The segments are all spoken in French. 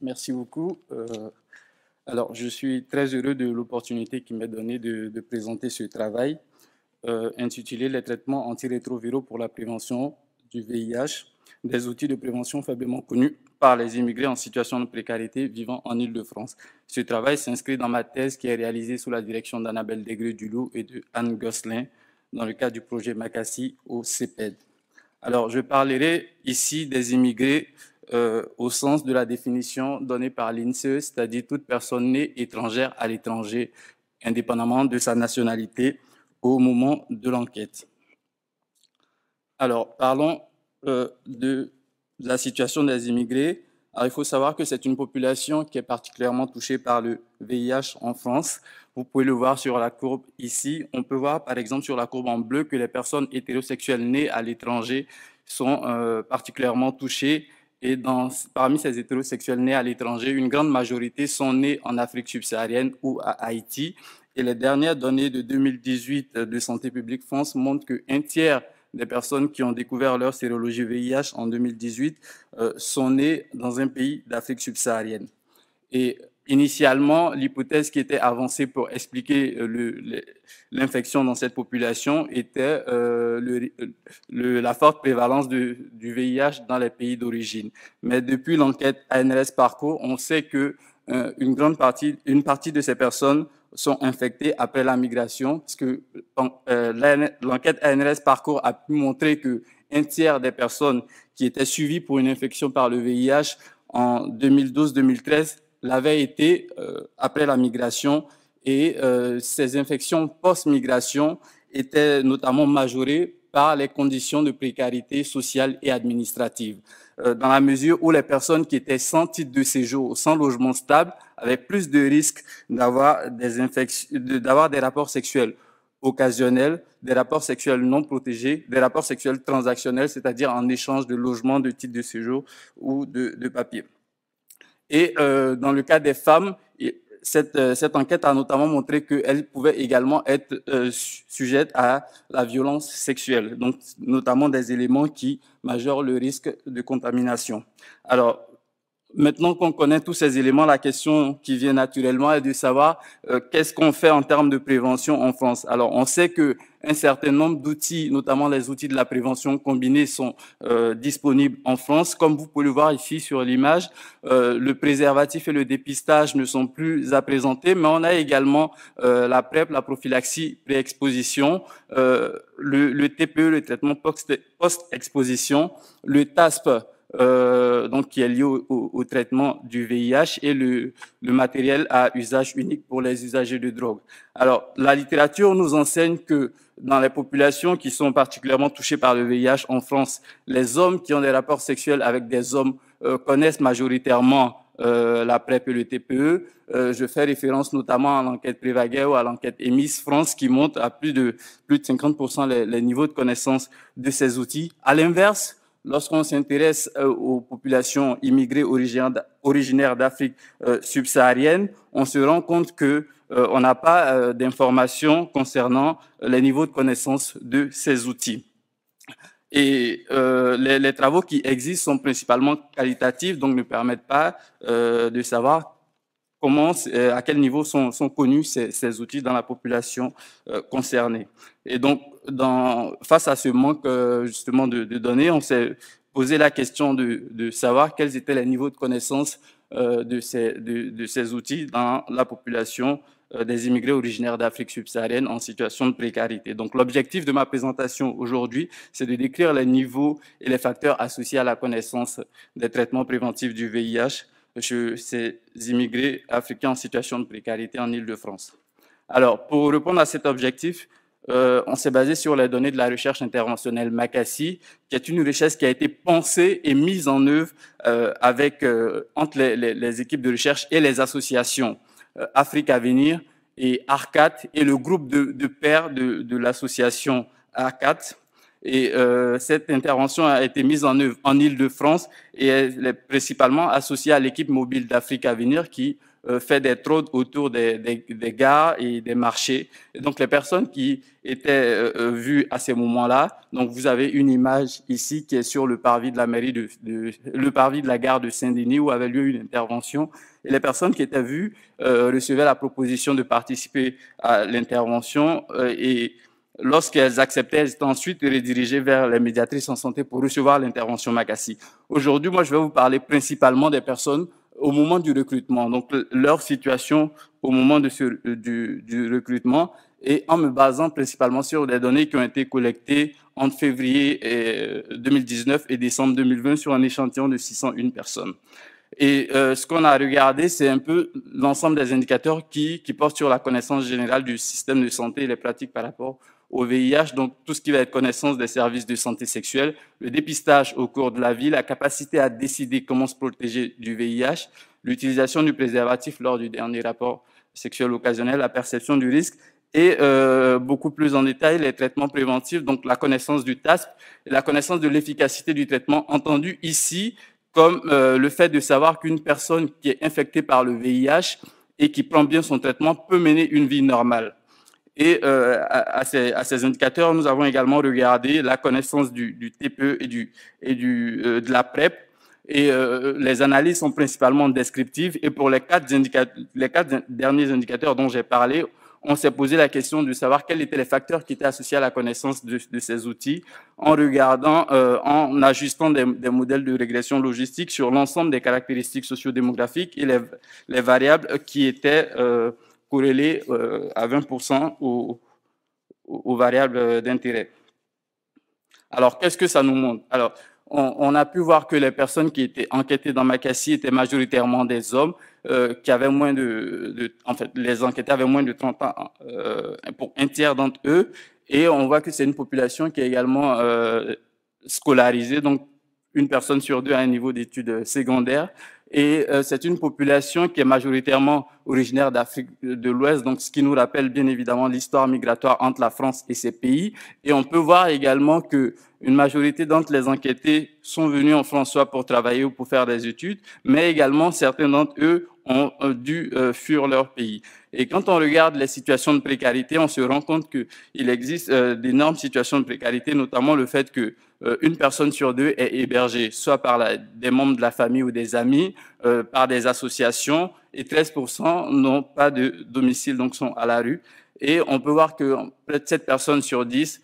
Merci beaucoup. Euh, alors, je suis très heureux de l'opportunité qui m'est donnée de, présenter ce travail euh, intitulé Les traitements antirétroviraux pour la prévention du VIH, des outils de prévention faiblement connus par les immigrés en situation de précarité vivant en Île-de-France. Ce travail s'inscrit dans ma thèse qui est réalisée sous la direction d'Annabelle Degré-Dulot et de Anne Gosselin dans le cadre du projet Macassi au CEPED. Alors, je parlerai ici des immigrés euh, au sens de la définition donnée par l'INSEE, c'est-à-dire toute personne née étrangère à l'étranger, indépendamment de sa nationalité, au moment de l'enquête. Alors, parlons euh, de la situation des immigrés. il faut savoir que c'est une population qui est particulièrement touchée par le VIH en France. Vous pouvez le voir sur la courbe ici. On peut voir, par exemple, sur la courbe en bleu, que les personnes hétérosexuelles nées à l'étranger sont euh, particulièrement touchées et dans, parmi ces hétérosexuels nés à l'étranger, une grande majorité sont nés en Afrique subsaharienne ou à Haïti. Et les dernières données de 2018 de Santé publique France montrent qu'un tiers des personnes qui ont découvert leur sérologie VIH en 2018 euh, sont nées dans un pays d'Afrique subsaharienne. Et Initialement, l'hypothèse qui était avancée pour expliquer euh, l'infection dans cette population était euh, le, le, la forte prévalence du VIH dans les pays d'origine. Mais depuis l'enquête ANRS Parcours, on sait que euh, une grande partie, une partie de ces personnes sont infectées après la migration, parce que euh, l'enquête ANRS Parcours a pu montrer que un tiers des personnes qui étaient suivies pour une infection par le VIH en 2012-2013 l'avait été euh, après la migration et euh, ces infections post-migration étaient notamment majorées par les conditions de précarité sociale et administrative, euh, dans la mesure où les personnes qui étaient sans titre de séjour, sans logement stable, avaient plus de risques d'avoir des, d'avoir des rapports sexuels occasionnels, des rapports sexuels non protégés, des rapports sexuels transactionnels, c'est-à-dire en échange de logements, de titre de séjour ou de, de papier. Et euh, dans le cas des femmes, cette, euh, cette enquête a notamment montré qu'elles pouvaient également être euh, sujettes à la violence sexuelle, donc notamment des éléments qui majorent le risque de contamination. Alors, Maintenant qu'on connaît tous ces éléments, la question qui vient naturellement est de savoir euh, qu'est-ce qu'on fait en termes de prévention en France. Alors, on sait que un certain nombre d'outils, notamment les outils de la prévention combinée, sont euh, disponibles en France. Comme vous pouvez le voir ici sur l'image, euh, le préservatif et le dépistage ne sont plus à présenter, mais on a également la PrEP, la prophylaxie pré le, le TPE, le traitement post-exposition, le TASP, e euh, donc qui est lié au, au, traitement du VIH et le, le, matériel à usage unique pour les usagers de drogue. Alors, la littérature nous enseigne que dans les populations qui sont particulièrement touchées par le VIH en France, les hommes qui ont des rapports sexuels avec des hommes euh, connaissent majoritairement euh, la PrEP et le TPE. Euh, je fais référence notamment à l'enquête Prévaguet ou à l'enquête EMIS France qui montre à plus de, plus de 50% les, les niveaux de connaissance de ces outils. À l'inverse, lorsqu'on s'intéresse euh, aux populations immigrées originaires d'Afrique euh, subsaharienne, on se rend compte que euh, on n'a pas d'informations concernant les niveaux de connaissance de ces outils. Et les, travaux qui existent sont principalement qualitatifs, donc ne permettent pas de savoir comment, euh, à quel niveau sont, sont connus ces, ces, outils dans la population euh, concernée. Et donc, dans, face à ce manque euh, justement de, de, données, on s'est posé la question de, de, savoir quels étaient les niveaux de connaissance de, ces, de, ces, outils dans la population des immigrés originaires d'Afrique subsaharienne en situation de précarité. Donc l'objectif de ma présentation aujourd'hui, c'est de décrire les niveaux et les facteurs associés à la connaissance des traitements préventifs du VIH chez ces immigrés africains en situation de précarité en Île-de-France. Alors, pour répondre à cet objectif, euh, on s'est basé sur les données de la recherche interventionnelle MACASI, qui est une recherche qui a été pensée et mise en œuvre euh, avec, euh, entre les, équipes de recherche et les associations Afrique Venir et ARCAT et le groupe de, de pairs de, de l'association ARCAT et euh, cette intervention a été mise en œuvre en Ile-de-France et elle est principalement associée à l'équipe mobile d'Afrique à venir qui euh, fait des trottes autour des, des, des, gares et des marchés. donc les personnes qui étaient euh, vues à ces moments-là, donc vous avez une image ici qui est sur le parvis de la mairie de, le parvis de la gare de Saint-Denis où avait lieu une intervention. Et les personnes qui étaient vues recevaient la proposition de participer à l'intervention et Lorsqu'elles acceptaient, elles étaient ensuite redirigées vers les médiatrices en santé pour recevoir l'intervention MACASI. Aujourd'hui, moi, je vais vous parler principalement des personnes au moment du recrutement, donc leur situation au moment de ce, du, du, recrutement, et en me basant principalement sur des données qui ont été collectées entre février 2019 euh, et décembre 2020 sur un échantillon de 601 personnes. Et euh, ce qu'on a regardé, c'est un peu l'ensemble des indicateurs qui, qui portent sur la connaissance générale du système de santé et les pratiques par rapport au VIH, donc tout ce qui va être connaissance des services de santé sexuelle, le dépistage au cours de la vie, la capacité à décider comment se protéger du VIH, l'utilisation du préservatif lors du dernier rapport sexuel occasionnel, la perception du risque et euh, beaucoup plus en détail les traitements préventifs, donc la connaissance du TASP, la connaissance de l'efficacité du traitement entendu ici comme euh, le fait de savoir qu'une personne qui est infectée par le VIH et qui prend bien son traitement peut mener une vie normale. Et euh, à, ces, à, ces, indicateurs, nous avons également regardé la connaissance du, du TPE et, du, et du, euh, de la PrEP. E et euh, les analyses sont principalement descriptives. Et pour les quatre, les quatre derniers indicateurs dont j'ai parlé, on s'est posé la question de savoir quels étaient les facteurs qui étaient associés à la connaissance de, ces outils en regardant, en ajustant des, des, modèles de régression logistique sur l'ensemble des caractéristiques sociodémographiques et les, les variables qui étaient euh, corrélée euh, à 20% aux, variables d'intérêt. Alors, qu'est-ce que ça nous montre Alors, on, a pu voir que les personnes qui étaient enquêtées dans Makassi étaient majoritairement des hommes euh, qui avaient moins de, En fait, les enquêtés avaient moins de 30 ans euh, pour un tiers d'entre eux. Et on voit que c'est une population qui est également scolarisée, donc une personne sur deux a un niveau d'études secondaires. Et euh, c'est une population qui est majoritairement originaire d'Afrique de l'Ouest, donc ce qui nous rappelle bien évidemment l'histoire migratoire entre la France et ces pays. Et on peut voir également que une majorité d'entre les enquêtés sont venus en France soit pour travailler ou pour faire des études, mais également certains d'entre eux ont euh, dû euh, fuir leur pays. Et quand on regarde les situations de précarité, on se rend compte qu'il existe d'énormes situations de précarité, notamment le fait que euh, une personne sur deux est hébergée, soit par la, des membres de la famille ou des amis, euh, par des associations, et 13% n'ont pas de domicile, donc sont à la rue. Et on peut voir que près de 7 personnes sur 10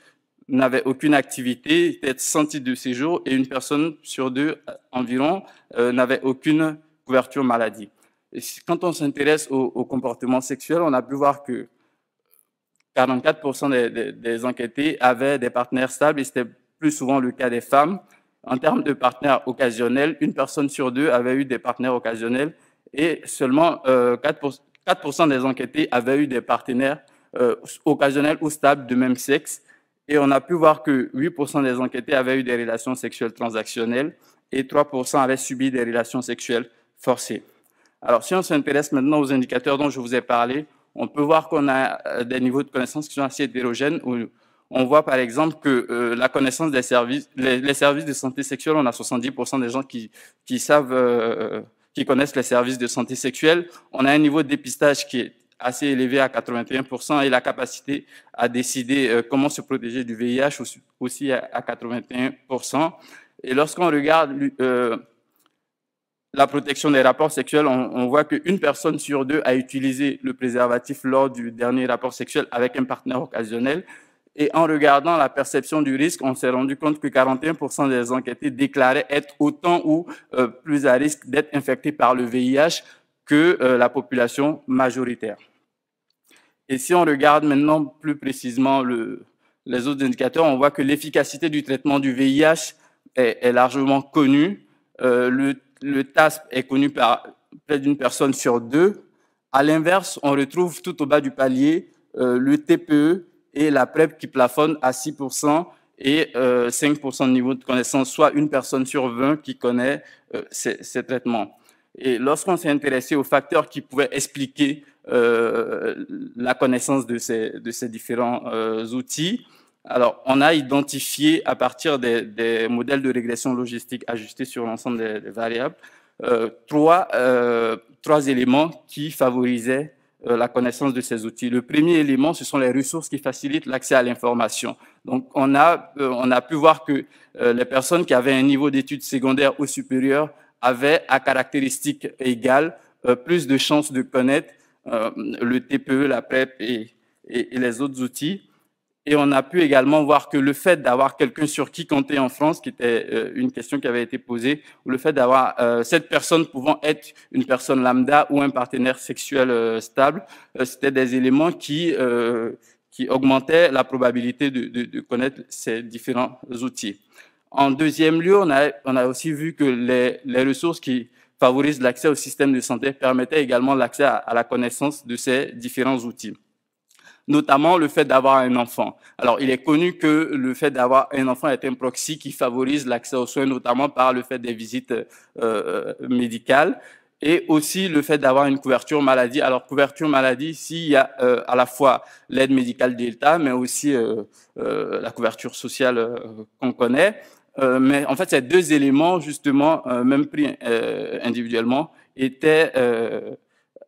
n'avaient aucune activité, étaient sans titre de séjour, et une personne sur deux euh, environ n'avait aucune couverture maladie. quand on s'intéresse au, comportement sexuel, on a pu voir que 44% des, des, des enquêtés avaient des partenaires stables et c'était plus souvent le cas des femmes. En termes de partenaires occasionnels, une personne sur deux avait eu des partenaires occasionnels et seulement 4%, euh, pour, 4 des enquêtés avaient eu des partenaires euh, occasionnels ou stables de même sexe. Et on a pu voir que 8% des enquêtés avaient eu des relations sexuelles transactionnelles et 3% avaient subi des relations sexuelles forcées. Alors, si on s'intéresse maintenant aux indicateurs dont je vous ai parlé, on peut voir qu'on a euh, des niveaux de connaissances qui sont assez hétérogènes on voit par exemple que euh, la connaissance des services, les, services de santé sexuelle, on a 70% des gens qui, savent, euh, qui connaissent les services de santé sexuelle. On a un niveau de dépistage qui est assez élevé à 81% et la capacité à décider euh, comment se protéger du VIH aussi à, 81%. Et lorsqu'on regarde la protection des rapports sexuels, on voit qu'une personne sur deux a utilisé le préservatif lors du dernier rapport sexuel avec un partenaire occasionnel. Et en regardant la perception du risque, on s'est rendu compte que 41% des enquêtés déclaraient être autant ou euh, plus à risque d'être infectés par le VIH que euh, la population majoritaire. Et si on regarde maintenant plus précisément les autres indicateurs, on voit que l'efficacité du traitement du VIH est, largement connue. Euh, le, TASP est connu par près d'une personne sur deux. À l'inverse, on retrouve tout au bas du palier le TPE et la PrEP qui plafonne à 6% et 5% euh, de niveau de connaissance, soit une personne sur 20 qui connaît euh, ces, traitements. Et lorsqu'on s'est intéressé aux facteurs qui pouvaient expliquer euh, la connaissance de ces, de ces différents outils, alors on a identifié à partir des, modèles de régression logistique ajustés sur l'ensemble des, variables trois éléments qui favorisaient euh, la connaissance de ces outils. Le premier élément, ce sont les ressources qui facilitent l'accès à l'information. Donc, on a, euh, on a pu voir que euh, les personnes qui avaient un niveau d'études secondaire ou supérieur avaient, à caractéristiques égales, plus de chances de connaître le TPE, la PrEP e et les autres outils. Et on a pu également voir que le fait d'avoir quelqu'un sur qui compter en France, qui était euh, une question qui avait été posée, ou le fait d'avoir euh, cette personne pouvant être une personne lambda ou un partenaire sexuel euh, stable, c'était des éléments qui, qui augmentaient la probabilité de, connaître ces différents outils. En deuxième lieu, on a, on a aussi vu que les, les ressources qui favorisent l'accès au système de santé permettaient également l'accès à, la connaissance de ces différents outils notamment le fait d'avoir un enfant. Alors, il est connu que le fait d'avoir un enfant est un proxy qui favorise l'accès aux soins, notamment par le fait des visites euh, euh, médicales et aussi le fait d'avoir une couverture maladie. Alors, couverture maladie, s'il y a euh, à la fois l'aide médicale d'État, mais aussi la couverture sociale qu'on connaît. mais en fait, ces deux éléments, justement, même pris individuellement, étaient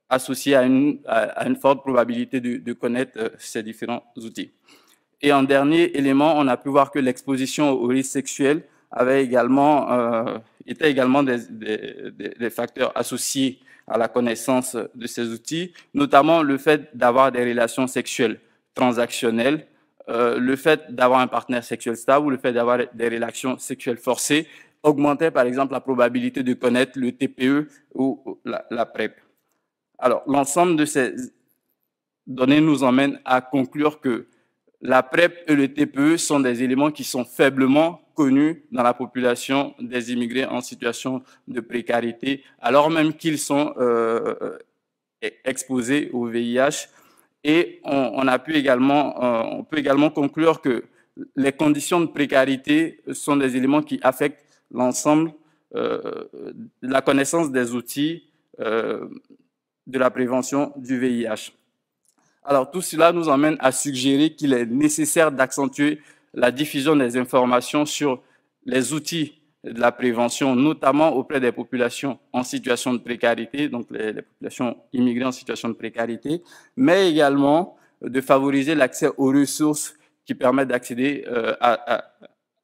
associé à une, à, une forte probabilité de, de connaître euh, ces différents outils. Et en dernier élément, on a pu voir que l'exposition au risque sexuel avait également, euh, était également des, des, des, facteurs associés à la connaissance de ces outils, notamment le fait d'avoir des relations sexuelles transactionnelles, euh, le fait d'avoir un partenaire sexuel stable ou le fait d'avoir des relations sexuelles forcées augmentait par exemple la probabilité de connaître le TPE ou la, la PrEP. Alors, l'ensemble de ces données nous emmène à conclure que la PrEP et le TPE sont des éléments qui sont faiblement connus dans la population des immigrés en situation de précarité, alors même qu'ils sont euh, e-, exposés au VIH. Et on, a pu également, euh, on peut également conclure que les conditions de précarité sont des éléments qui affectent l'ensemble, euh, la connaissance des outils euh, de la prévention du VIH. Alors tout cela nous amène à suggérer qu'il est nécessaire d'accentuer la diffusion des informations sur les outils de la prévention, notamment auprès des populations en situation de précarité, donc les, populations immigrées en situation de précarité, mais également de favoriser l'accès aux ressources qui permettent d'accéder euh,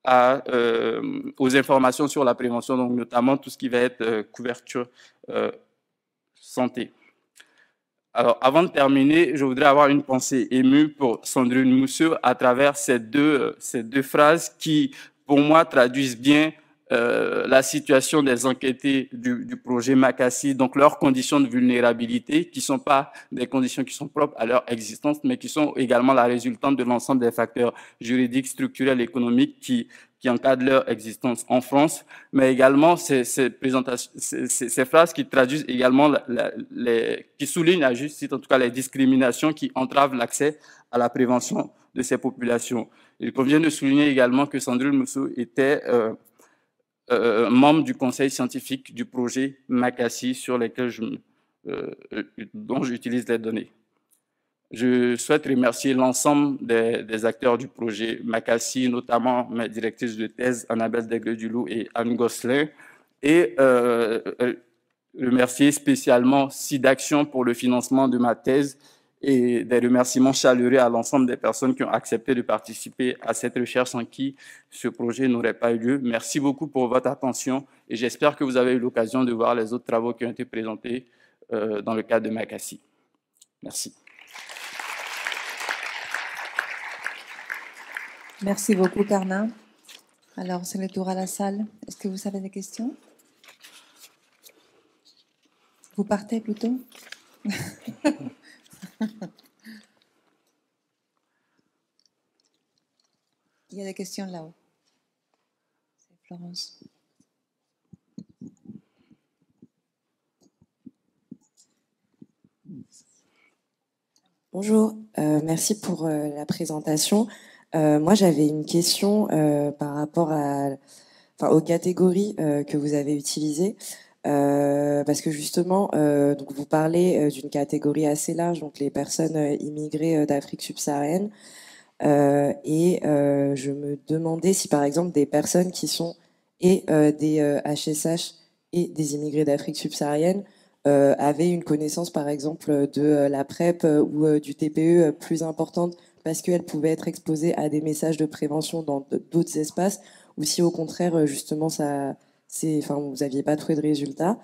euh, aux informations sur la prévention, donc notamment tout ce qui va être euh, couverture santé. Alors, avant de terminer, je voudrais avoir une pensée émue pour Sandrine Mousseux à travers ces deux, ces deux phrases qui, pour moi, traduisent bien euh, la situation des enquêtés du, projet Macassi, donc leurs conditions de vulnérabilité, qui ne sont pas des conditions qui sont propres à leur existence, mais qui sont également la résultante de l'ensemble des facteurs juridiques, structurels, économiques qui qui encadrent leur existence en France, mais également ces, présentations, ces, phrases qui traduisent également, la, les, qui soulignent à juste titre, en tout cas, les discriminations qui entravent l'accès à la prévention de ces populations. Il convient de souligner également que Sandrine Moussou était euh, euh, membre du conseil scientifique du projet Macasi sur lequel je, euh, dont j'utilise les données. Je souhaite remercier l'ensemble des, acteurs du projet, Macassi, notamment ma directrice de thèse, Annabelle du duloup et Anne Gosselin, et euh, euh, remercier spécialement SIDAction pour le financement de ma thèse et des remerciements chaleureux à l'ensemble des personnes qui ont accepté de participer à cette recherche sans qui ce projet n'aurait pas eu lieu. Merci beaucoup pour votre attention et j'espère que vous avez eu l'occasion de voir les autres travaux qui ont été présentés euh, dans le cadre de Macassi. Merci. Merci beaucoup, Carna. Alors, c'est le tour à la salle. Est-ce que vous avez des questions Vous partez plutôt Il y a des questions là-haut. Florence. Bonjour, euh, merci pour euh, la présentation. Euh, moi, j'avais une question euh, par rapport aux catégories euh, que vous avez utilisées. parce que justement, vous parlez d'une catégorie assez large, donc les personnes immigrées d'Afrique subsaharienne. et je me demandais si, par exemple, des personnes qui sont et des HSH et des immigrés d'Afrique subsaharienne avaient une connaissance, par exemple, de la PrEP e ou du TPE plus importante parce qu'elle pouvait être exposée à des messages de prévention dans d'autres espaces, ou si au contraire, euh, justement, ça, c'est, enfin, vous n'aviez pas trouvé de résultats.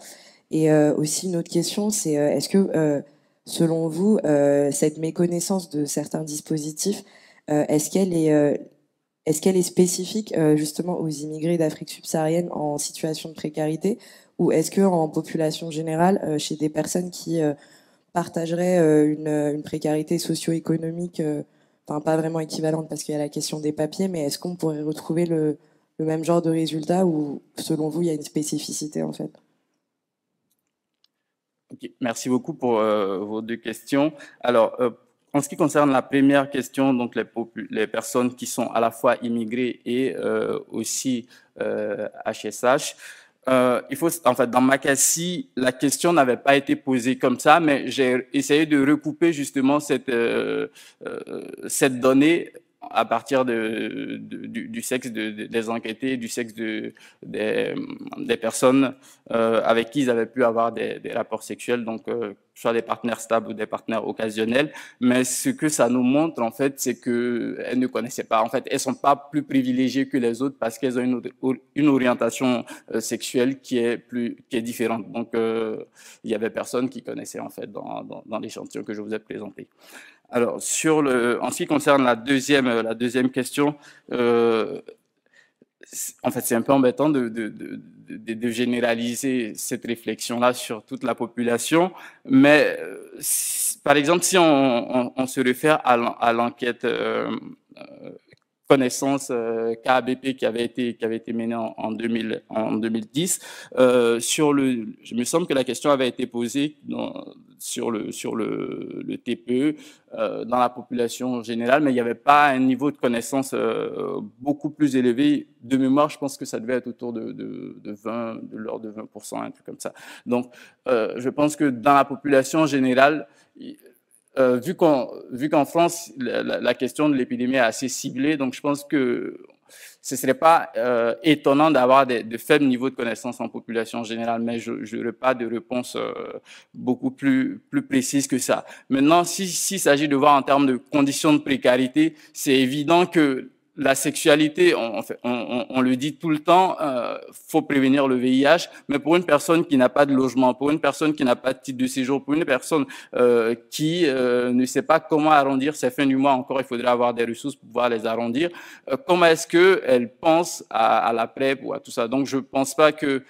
Et euh, aussi, une autre question, c'est euh, est-ce que, selon vous, cette méconnaissance de certains dispositifs, est-ce qu'elle est, est-ce qu'elle est spécifique justement aux immigrés d'Afrique subsaharienne en situation de précarité, ou est-ce que en population générale, chez des personnes qui partageraient une précarité socio-économique pas vraiment équivalente parce qu'il y a la question des papiers, mais est-ce qu'on pourrait retrouver le, même genre de résultat ou selon vous il y a une spécificité en fait Merci beaucoup pour euh, vos deux questions. Alors euh, en ce qui concerne la première question, donc les, personnes qui sont à la fois immigrées et euh, aussi HSH, euh, il faut, en fait, dans Makassi, la question n'avait pas été posée comme ça, mais j'ai essayé de recouper justement cette, euh, euh, cette donnée à partir de, du, sexe des enquêtés, du sexe des, des, personnes euh, avec qui ils avaient pu avoir des, rapports sexuels, donc euh, soit des partenaires stables ou des partenaires occasionnels. Mais ce que ça nous montre, en fait, c'est qu'elles ne connaissaient pas. En fait, elles sont pas plus privilégiées que les autres parce qu'elles ont une, orientation euh, sexuelle qui est, plus, qui est différente. Donc, il y avait personne qui connaissait, en fait, dans, dans l'échantillon que je vous ai présenté. Alors, sur le, en ce qui concerne la deuxième, la deuxième question, euh, en fait, c'est un peu embêtant de, de, de, de généraliser cette réflexion-là sur toute la population, mais euh, par exemple, si on, on, se réfère à l'enquête euh, connaissance euh, KABP qui avait été qui avait été menée en, 2000, en 2010 euh, sur le je me semble que la question avait été posée dans, sur le sur le, le TPE euh, dans la population générale mais il n'y avait pas un niveau de connaissance euh, beaucoup plus élevé de mémoire je pense que ça devait être autour de, de, de 20 de l'ordre de 20 un truc comme ça donc je pense que dans la population générale euh, vu qu'en France, la, question de l'épidémie est assez ciblée, donc je pense que ce ne serait pas euh, étonnant d'avoir de faibles niveaux de connaissances en population générale, mais je n'aurais pas de réponse euh, beaucoup plus, plus précise que ça. Maintenant, s'il si, s'agit de voir en termes de conditions de précarité, c'est évident que la sexualité, on, le dit tout le temps, euh, faut prévenir le VIH, mais pour une personne qui n'a pas de logement, pour une personne qui n'a pas de titre de séjour, pour une personne euh, qui euh, ne sait pas comment arrondir ses fins du mois, encore il faudrait avoir des ressources pour pouvoir les arrondir. comment est-ce que elle pense à, la PrEP ou à tout ça Donc je pense pas que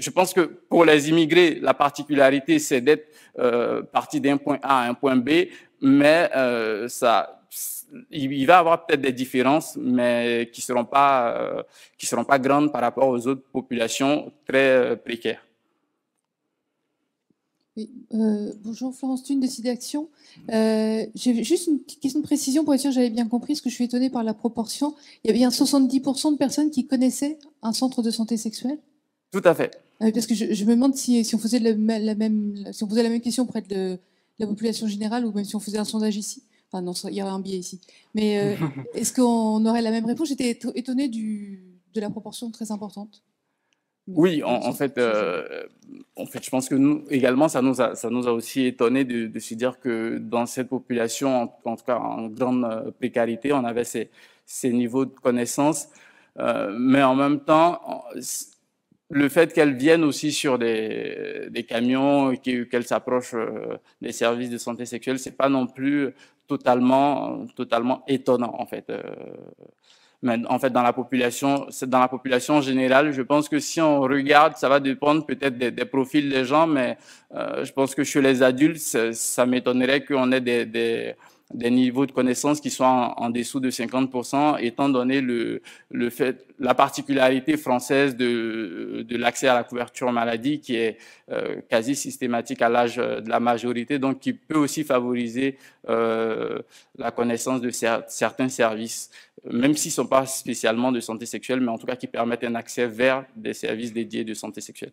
je pense que pour les immigrés, la particularité, c'est d'être euh, parti d'un point A à un point B mais euh, ça, il, va y avoir peut-être des différences, mais qui seront pas, euh, qui seront pas grandes par rapport aux autres populations très euh, précaires. bonjour Florence Thune de Sidaction. Euh, J'ai juste une petite question de précision pour être sûr que j'avais bien compris, parce que je suis étonnée par la proportion. Il y avait bien 70% de personnes qui connaissaient un centre de santé sexuelle Tout à fait. parce que je, me demande si, si on faisait la, même, si on faisait la même question auprès de, la population générale, ou même si on faisait un sondage ici Enfin, non, il y aurait un biais ici. Mais euh, est-ce qu'on aurait la même réponse J'étais étonnée du, de la proportion très importante. Oui, en, fait, euh, en fait, je pense que nous également, ça nous a, ça nous a aussi étonné de, se dire que dans cette population, en, tout cas en grande euh, précarité, on avait ces, ces niveaux de connaissances, mais en même temps, le fait qu'elles viennent aussi sur des, des camions, qu'elles s'approchent euh, des services de santé sexuelle, c'est pas non plus totalement, totalement étonnant en fait. Euh, mais en fait, dans la population, c'est dans la population générale. Je pense que si on regarde, ça va dépendre peut-être des, profils des gens, mais euh, je pense que chez les adultes, ça m'étonnerait qu'on ait des, des des niveaux de connaissances qui sont en, dessous de 50%, étant donné le, fait, la particularité française de, l'accès à la couverture maladie qui est euh, quasi systématique à l'âge de la majorité, donc qui peut aussi favoriser euh, la connaissance de certains services, même s'ils ne sont pas spécialement de santé sexuelle, mais en tout cas qui permettent un accès vers des services dédiés de santé sexuelle.